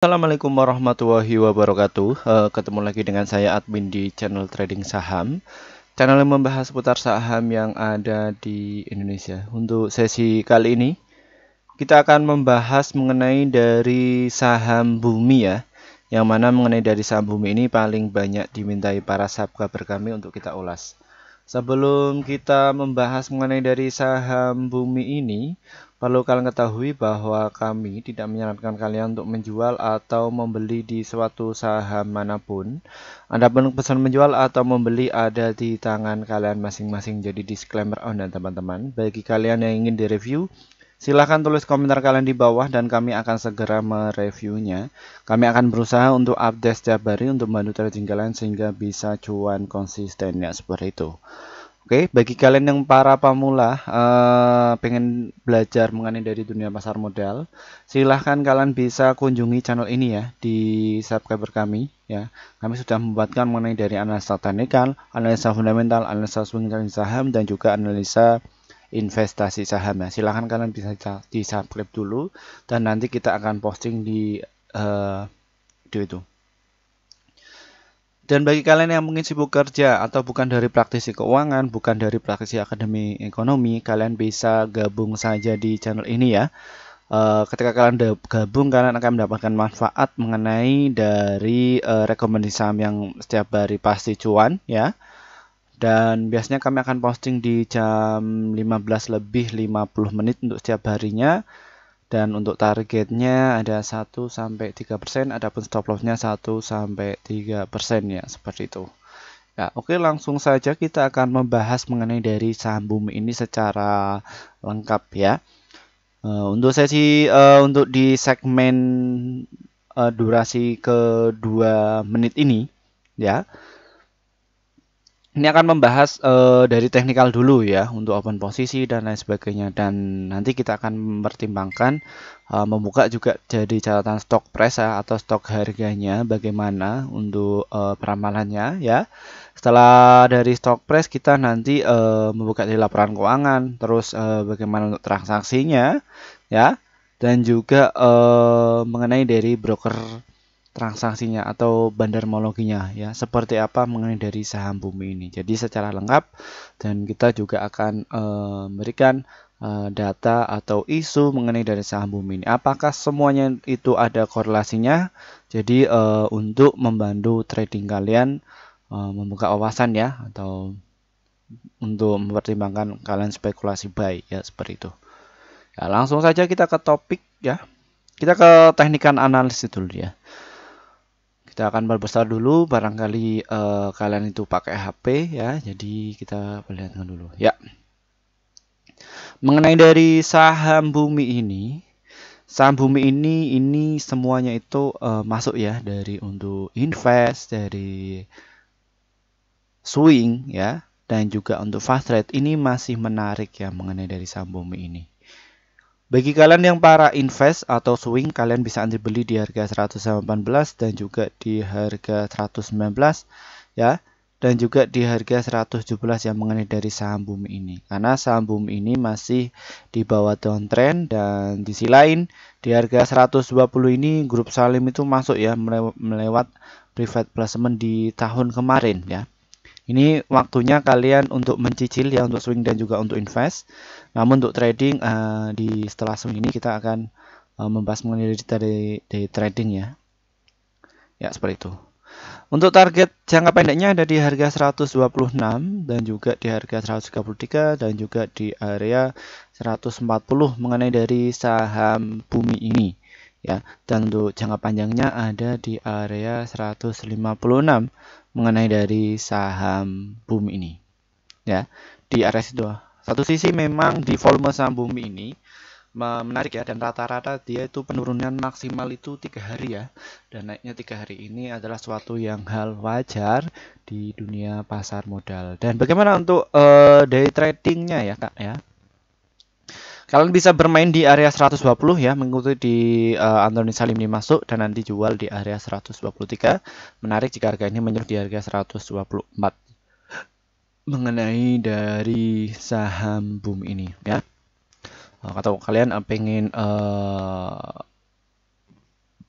Assalamualaikum warahmatullahi wabarakatuh eh, Ketemu lagi dengan saya admin di channel trading saham Channel yang membahas seputar saham yang ada di Indonesia Untuk sesi kali ini Kita akan membahas mengenai dari saham bumi ya Yang mana mengenai dari saham bumi ini paling banyak dimintai para subscriber kami untuk kita ulas Sebelum kita membahas mengenai dari saham bumi ini, Perlu kalian ketahui bahwa kami tidak menyarankan kalian untuk menjual atau membeli di suatu saham manapun. Anda Adapun pesan menjual atau membeli ada di tangan kalian masing-masing. Jadi disclaimer on dan teman-teman. Bagi kalian yang ingin direview, silahkan tulis komentar kalian di bawah dan kami akan segera mereviewnya. Kami akan berusaha untuk update setiap hari untuk membantu trading kalian sehingga bisa cuan konsisten ya seperti itu. Oke, bagi kalian yang para pemula uh, pengen belajar mengenai dari dunia pasar modal, silahkan kalian bisa kunjungi channel ini ya di subscriber kami ya. Kami sudah membuatkan mengenai dari analisa teknikal, analisa fundamental, analisa swing trading saham dan juga analisa investasi saham ya. Silahkan kalian bisa di subscribe dulu dan nanti kita akan posting di uh, eh, video itu. Dan bagi kalian yang mungkin sibuk kerja atau bukan dari praktisi keuangan, bukan dari praktisi akademi ekonomi, kalian bisa gabung saja di channel ini ya. Eh, ketika kalian gabung, kalian akan mendapatkan manfaat mengenai dari eh, rekomendasi saham yang setiap hari pasti cuan ya. Dan biasanya kami akan posting di jam 15 lebih 50 menit untuk setiap harinya dan untuk targetnya ada 1 sampai 3%, adapun stop lossnya 1 sampai 3% ya, seperti itu. Ya, oke langsung saja kita akan membahas mengenai dari saham bumi ini secara lengkap ya. Eh, untuk sesi eh, untuk di segmen eh, durasi kedua menit ini ya ini akan membahas uh, dari teknikal dulu ya untuk open posisi dan lain sebagainya dan nanti kita akan mempertimbangkan uh, membuka juga jadi catatan stok presa ya, atau stok harganya bagaimana untuk uh, peramalannya ya setelah dari stok pres kita nanti uh, membuka di laporan keuangan terus uh, bagaimana untuk transaksinya ya dan juga uh, mengenai dari broker transaksinya atau bandarmologinya ya seperti apa mengenai dari saham bumi ini jadi secara lengkap dan kita juga akan eh, memberikan uh, data atau isu mengenai dari saham bumi ini apakah semuanya itu ada korelasinya jadi uh, untuk membantu trading kalian uh, membuka wawasan ya atau untuk mempertimbangkan kalian spekulasi buy ya seperti itu ya langsung saja kita ke topik ya kita ke teknikan analisis dulu ya kita akan berbesar dulu barangkali uh, kalian itu pakai HP ya jadi kita perlihatkan dulu ya mengenai dari saham bumi ini saham bumi ini ini semuanya itu uh, masuk ya dari untuk invest dari swing ya dan juga untuk fast rate ini masih menarik ya mengenai dari saham bumi ini bagi kalian yang para invest atau swing, kalian bisa antri beli di harga 118 dan juga di harga 119 ya. Dan juga di harga 117 yang mengenai dari saham bumi ini. Karena saham bumi ini masih di bawah downtrend dan di sisi lain di harga 120 ini grup Salim itu masuk ya melewat private placement di tahun kemarin ya. Ini waktunya kalian untuk mencicil ya untuk swing dan juga untuk invest. Namun untuk trading uh, di setelah swing ini kita akan uh, membahas mengenai dari, dari trading ya. Ya seperti itu. Untuk target jangka pendeknya ada di harga 126 dan juga di harga 133 dan juga di area 140 mengenai dari saham bumi ini ya. Dan untuk jangka panjangnya ada di area 156 mengenai dari saham boom ini. Ya, di area 2. Satu sisi memang di volume saham boom ini menarik ya dan rata-rata dia itu penurunan maksimal itu tiga hari ya dan naiknya tiga hari ini adalah suatu yang hal wajar di dunia pasar modal dan bagaimana untuk uh, day tradingnya ya kak ya Kalian bisa bermain di area 120 ya, mengikuti di uh, Anthony Salim ini masuk dan nanti jual di area 123. Menarik jika harga ini menyentuh di harga 124. Mengenai dari saham boom ini ya. Eh, atau kalian eh, pengen uh,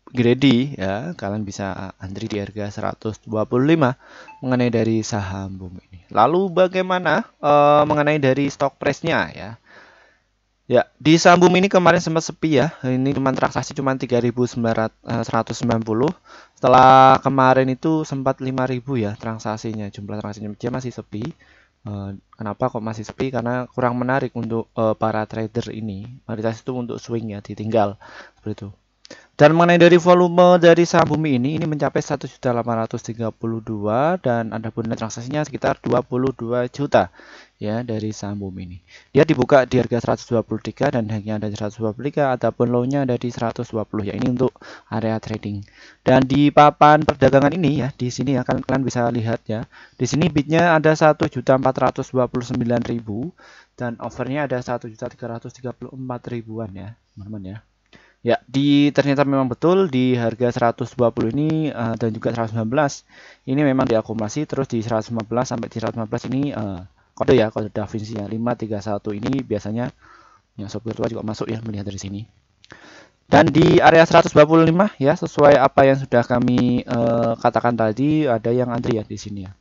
greedy ya kalian bisa antri di harga 125 mengenai dari saham boom ini lalu bagaimana uh, mengenai dari stock price nya ya Ya, di Sambum ini kemarin sempat sepi ya. Ini cuma transaksi cuma 3.990. Setelah kemarin itu sempat 5.000 ya transaksinya. Jumlah transaksinya dia masih sepi. Eh, kenapa kok masih sepi? Karena kurang menarik untuk eh, para trader ini. Mayoritas itu untuk swing ya, ditinggal seperti itu. Dan mengenai dari volume dari saham bumi ini, ini mencapai 1.832 dan ada pun transaksinya sekitar 22 juta ya dari saham bumi ini. Dia dibuka di harga 123 dan hanya ada 123 ataupun low-nya ada di 120 ya ini untuk area trading. Dan di papan perdagangan ini ya di sini akan ya, kalian bisa lihat ya. Di sini bidnya ada 1.429.000 dan overnya ada 1.334 ribuan ya, teman-teman ya. Ya, di ternyata memang betul di harga 120 ini uh, dan juga 119 ini memang diakumulasi terus di 115 sampai di 115 ini uh, kode ya kode DaVinci yang 531 ini biasanya yang software tua juga masuk ya melihat dari sini dan di area 125 ya sesuai apa yang sudah kami uh, katakan tadi ada yang antri ya di sini ya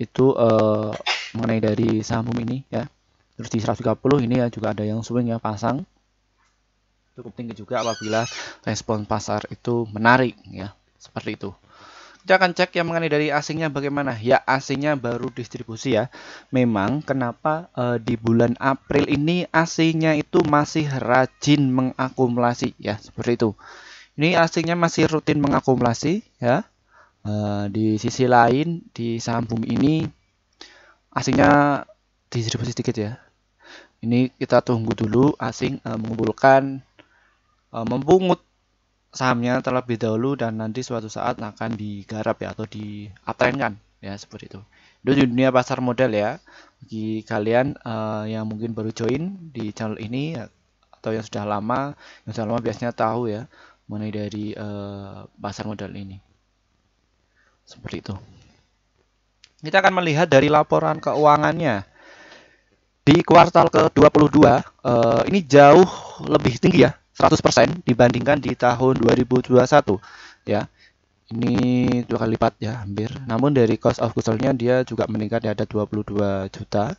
itu uh, mengenai dari saham ini ya terus di 130 ini ya juga ada yang swing ya pasang cukup tinggi juga apabila respon pasar itu menarik ya seperti itu kita akan cek yang mengenai dari asingnya bagaimana. Ya, asingnya baru distribusi ya. Memang kenapa e, di bulan April ini asingnya itu masih rajin mengakumulasi ya, seperti itu. Ini asingnya masih rutin mengakumulasi ya. E, di sisi lain di saham bumi ini asingnya distribusi sedikit ya. Ini kita tunggu dulu asing e, mengumpulkan e, mempungut sahamnya terlebih dahulu dan nanti suatu saat akan digarap ya atau di ya seperti itu itu di dunia pasar modal ya bagi kalian uh, yang mungkin baru join di channel ini atau yang sudah lama yang sudah lama biasanya tahu ya mengenai dari uh, pasar modal ini seperti itu kita akan melihat dari laporan keuangannya di kuartal ke-22 uh, eh, ini jauh lebih tinggi ya 100% dibandingkan di tahun 2021 ya. Ini dua kali lipat ya hampir. Namun dari cost of goods-nya dia juga meningkat ya ada 22 juta.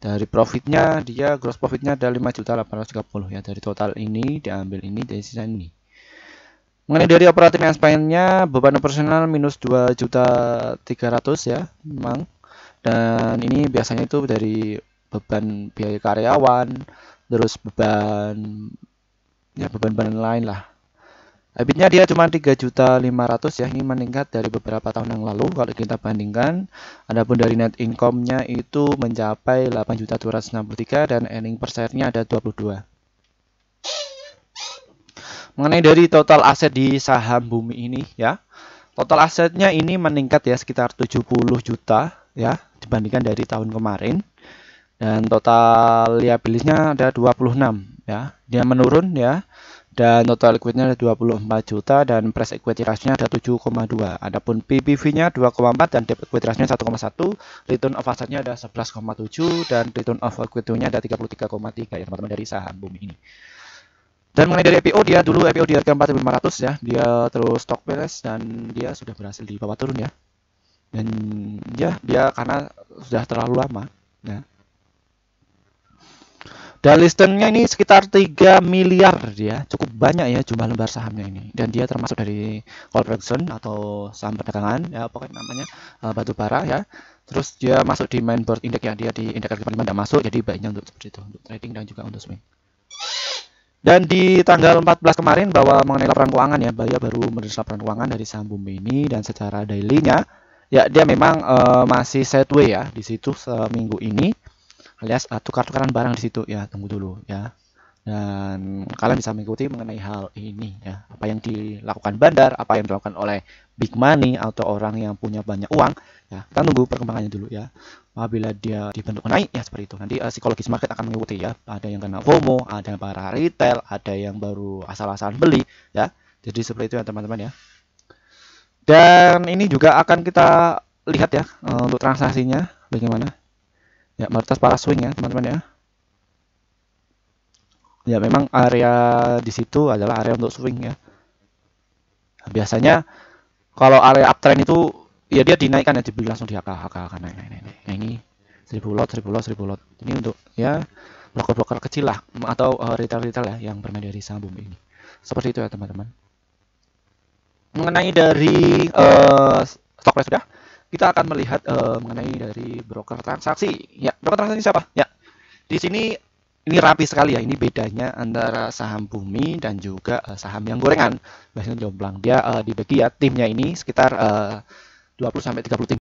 Dari profitnya dia gross profitnya ada 5 juta 830 ya dari total ini diambil ini dari sisa ini. Mengenai dari operating expense-nya beban operasional minus 2 juta 300 ya memang. Dan ini biasanya itu dari beban biaya karyawan, terus beban ya beban-beban lain lah Habitnya dia cuma 3.500 ya, ini meningkat dari beberapa tahun yang lalu kalau kita bandingkan. Adapun dari net income-nya itu mencapai 8.263 dan earning per share-nya ada 22. Mengenai dari total aset di saham bumi ini ya. Total asetnya ini meningkat ya sekitar 70 juta ya dibandingkan dari tahun kemarin dan total liabilitasnya ada 26 ya dia menurun ya dan total liquidnya ada 24 juta dan press equity ratio ada 7,2 adapun PBV-nya 2,4 dan debt equity ratio 1,1 return of asset-nya ada 11,7 dan return of equity-nya ada 33,3 ya teman-teman dari saham bumi ini dan mengenai dari IPO dia dulu IPO di harga 4.500 ya dia terus stock price dan dia sudah berhasil di bawah turun ya dan ya dia karena sudah terlalu lama ya dan listennya ini sekitar 3 miliar ya, cukup banyak ya jumlah lembar sahamnya ini. Dan dia termasuk dari coal production atau saham perdagangan ya pokoknya namanya uh, batu bara ya. Terus dia masuk di main board index ya, dia di indeks harga tidak masuk jadi baiknya untuk seperti itu untuk trading dan juga untuk swing. Dan di tanggal 14 kemarin bahwa mengenai laporan keuangan ya, Bayu baru merilis laporan keuangan dari saham Bumi ini dan secara daily-nya ya dia memang uh, masih sideways ya di situ seminggu ini alias uh, tukar-tukaran barang di situ ya tunggu dulu ya dan kalian bisa mengikuti mengenai hal ini ya apa yang dilakukan bandar apa yang dilakukan oleh big money atau orang yang punya banyak uang ya kita tunggu perkembangannya dulu ya apabila dia dibentuk naik ya seperti itu nanti uh, psikologis market akan mengikuti ya ada yang kena FOMO ada yang para retail ada yang baru asal-asalan beli ya jadi seperti itu ya teman-teman ya dan ini juga akan kita lihat ya eh, untuk transaksinya bagaimana ya mayoritas para swing ya teman-teman ya ya memang area di situ adalah area untuk swing ya nah, biasanya kalau area uptrend itu ya dia dinaikkan ya dibeli langsung di akal akal HK naik naik naik nah, nah, ini seribu lot seribu lot seribu lot ini untuk ya broker-broker kecil lah atau eh, retail-retail ya yang bermain dari saham bumi ini seperti itu ya teman-teman mengenai dari uh, stock sudah kita akan melihat uh, mengenai dari broker transaksi. Ya, broker transaksi siapa? Ya, di sini ini rapi sekali ya. Ini bedanya antara saham bumi dan juga uh, saham yang gorengan. Biasanya jomblang Dia uh, dibagi ya timnya ini sekitar uh, 20 sampai 30 tim.